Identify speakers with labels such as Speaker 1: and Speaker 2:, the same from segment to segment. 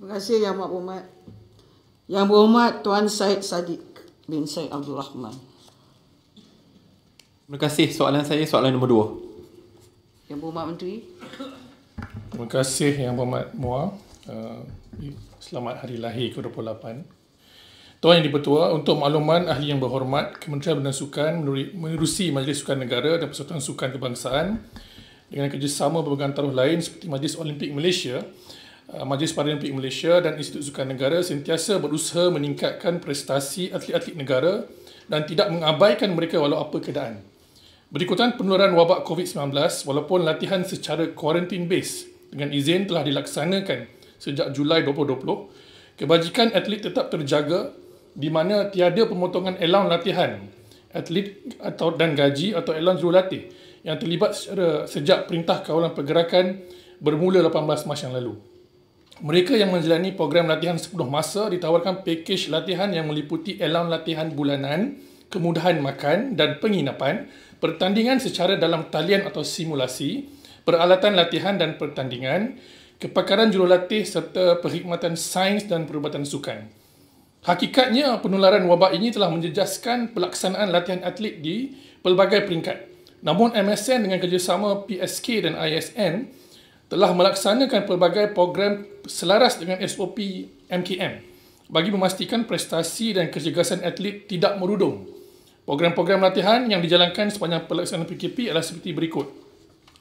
Speaker 1: Terima kasih Yang Berhormat. Yang Berhormat Tuan Said Sadiq bin Said Abdul Rahman. Terima kasih. Soalan saya soalan nombor dua. Yang Berhormat Menteri.
Speaker 2: Terima kasih Yang Berhormat Muar. Uh, selamat Hari Lahir ke-28. Tuan Yang Dipertua, untuk makluman ahli yang berhormat, Kementerian Bandar Sukan menerusi Majlis Sukan Negara dan Persatuan Sukan Kebangsaan dengan kerjasama pemegang taruh lain seperti Majlis Olimpik Malaysia Uh, Majlis Paralimpik Malaysia dan Institut Sukan Negara sentiasa berusaha meningkatkan prestasi atlet-atlet negara dan tidak mengabaikan mereka walau apa keadaan. Berikutan penularan wabak COVID-19, walaupun latihan secara quarantine base dengan izin telah dilaksanakan sejak Julai 2020, kebajikan atlet tetap terjaga di mana tiada pemotongan elaun latihan atlet atau dan gaji atau elaun jurulatih yang terlibat sejak Perintah Kawalan Pergerakan bermula 18 Mac yang lalu. Mereka yang menjalani program latihan sepenuh masa ditawarkan pakej latihan yang meliputi elaun latihan bulanan, kemudahan makan dan penginapan, pertandingan secara dalam talian atau simulasi, peralatan latihan dan pertandingan, kepakaran jurulatih serta perkhidmatan sains dan perubatan sukan. Hakikatnya, penularan wabak ini telah menjejaskan pelaksanaan latihan atlet di pelbagai peringkat. Namun MSN dengan kerjasama PSK dan ISN telah melaksanakan pelbagai program selaras dengan SOP MKM bagi memastikan prestasi dan kecergasan atlet tidak merudum. Program-program latihan yang dijalankan sepanjang pelaksanaan PKP adalah seperti berikut.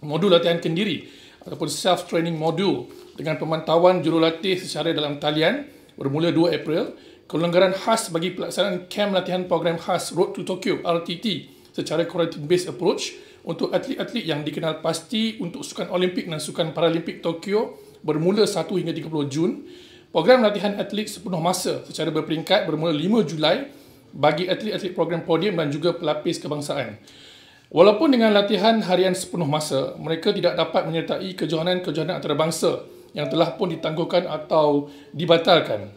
Speaker 2: Modul latihan kendiri ataupun self-training modul dengan pemantauan jurulatih secara dalam talian bermula 2 April. kelenggaran khas bagi pelaksanaan kem latihan program khas Road to Tokyo RTT secara quarantine-based approach untuk atlet-atlet yang dikenal pasti untuk Sukan Olimpik dan Sukan Paralimpik Tokyo bermula 1 hingga 30 Jun. Program latihan atlet sepenuh masa secara berperingkat bermula 5 Julai bagi atlet-atlet program podium dan juga pelapis kebangsaan. Walaupun dengan latihan harian sepenuh masa, mereka tidak dapat menyertai kejohanan-kejohanan antarabangsa yang telah pun ditangguhkan atau dibatalkan.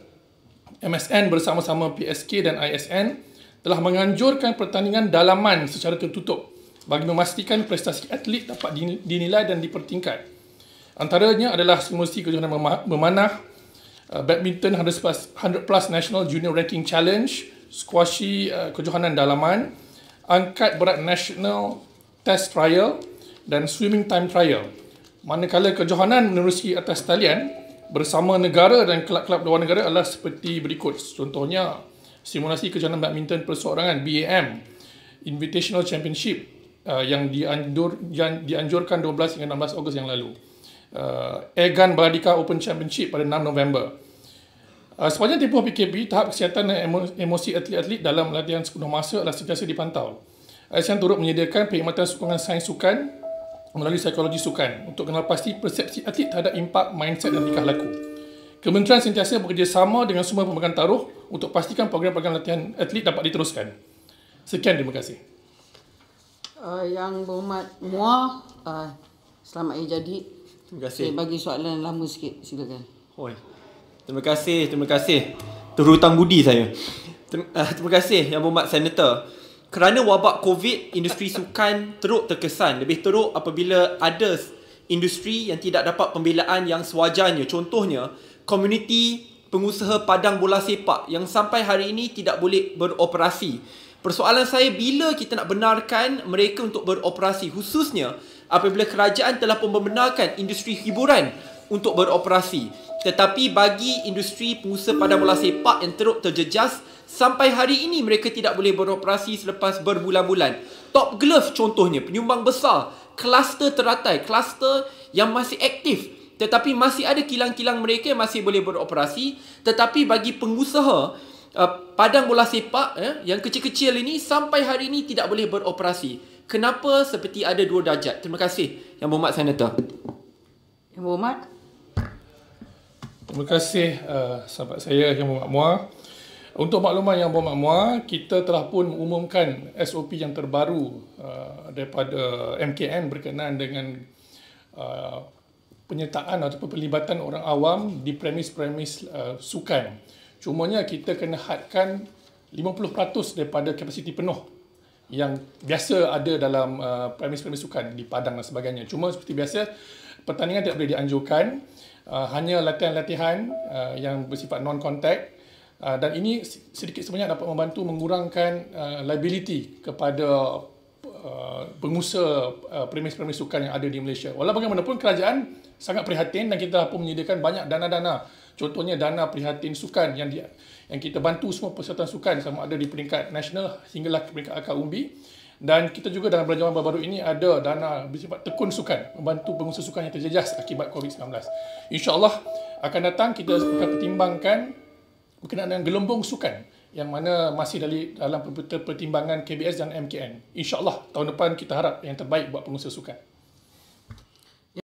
Speaker 2: MSN bersama-sama PSK dan ISN telah menganjurkan pertandingan dalaman secara tertutup bagi memastikan prestasi atlet dapat dinilai dan dipertingkat. Antaranya adalah simulasi kejohanan memanah, uh, badminton 100 plus national junior ranking challenge, squashy uh, kejohanan dalaman, angkat berat national test trial dan swimming time trial. Manakala kejohanan menerusi atas talian bersama negara dan kelab-kelab luar negara adalah seperti berikut. Contohnya, simulasi kejohanan badminton perseorangan BAM, Invitational Championship, uh, yang dianjur dianjurkan 12 hingga 16 Ogos yang lalu. Uh, Egan Badika Open Championship pada 6 November. Uh, sepanjang tempoh PKP, tahap kesihatan dan emosi atlet-atlet dalam latihan sepenuh masa adalah sentiasa dipantau. ASEAN turut menyediakan perkhidmatan sokongan sains sukan melalui psikologi sukan untuk kenal pasti persepsi atlet terhadap impak mindset dan tingkah laku. Kementerian sentiasa bekerjasama dengan semua pemegang taruh untuk pastikan program-program latihan atlet dapat diteruskan. Sekian, terima kasih.
Speaker 1: Uh, yang berhormat Mua, uh, eh, selamat hari jadi. Terima kasih. Saya bagi soalan lama sikit, silakan. Oi Terima kasih, terima kasih. Terhutang budi saya. Ter- uh, eh, terima kasih yang berhormat Senator. Kerana wabak COVID, industri sukan teruk terkesan. Lebih teruk apabila ada industri yang tidak dapat pembelaan yang sewajarnya. Contohnya, community pengusaha padang bola sepak yang sampai hari ini tidak boleh beroperasi. Persoalan saya bila kita nak benarkan mereka untuk beroperasi khususnya apabila kerajaan telah pun membenarkan industri hiburan untuk beroperasi. Tetapi bagi industri pengusaha pada bola sepak yang teruk terjejas sampai hari ini mereka tidak boleh beroperasi selepas berbulan-bulan. Top Glove contohnya penyumbang besar kluster teratai, kluster yang masih aktif tetapi masih ada kilang-kilang mereka yang masih boleh beroperasi tetapi bagi pengusaha uh, padang bola sepak eh, yang kecil-kecil ini sampai hari ini tidak boleh beroperasi. Kenapa seperti ada dua darjat? Terima
Speaker 2: kasih Yang Berhormat Senator. Yang Berhormat. Terima kasih uh, sahabat saya Yang Berhormat Mua. Untuk makluman Yang Berhormat Mua, kita telah pun mengumumkan SOP yang terbaru uh, daripada MKN berkenaan dengan uh, penyertaan atau perlibatan orang awam di premis-premis uh, sukan. Cumanya kita kena hadkan 50% daripada kapasiti penuh yang biasa ada dalam uh, premis-premis sukan di padang dan sebagainya. Cuma seperti biasa, pertandingan tidak boleh dianjurkan. Uh, hanya latihan-latihan uh, yang bersifat non-contact. Uh, dan ini sedikit sebanyak dapat membantu mengurangkan uh, liability kepada Uh, pengusaha uh, premis-premis sukan yang ada di Malaysia. Walau bagaimanapun kerajaan sangat prihatin dan kita pun menyediakan banyak dana-dana. Contohnya dana prihatin sukan yang dia, yang kita bantu semua persatuan sukan sama ada di peringkat nasional hinggalah ke peringkat akar umbi. Dan kita juga dalam belanjawan baru-baru ini ada dana bersifat tekun sukan membantu pengusaha sukan yang terjejas akibat COVID-19. Allah akan datang kita akan pertimbangkan berkenaan dengan gelombong sukan yang mana masih dari dalam pertimbangan KBS dan MKN. InsyaAllah tahun depan kita harap yang terbaik buat pengusaha sukan.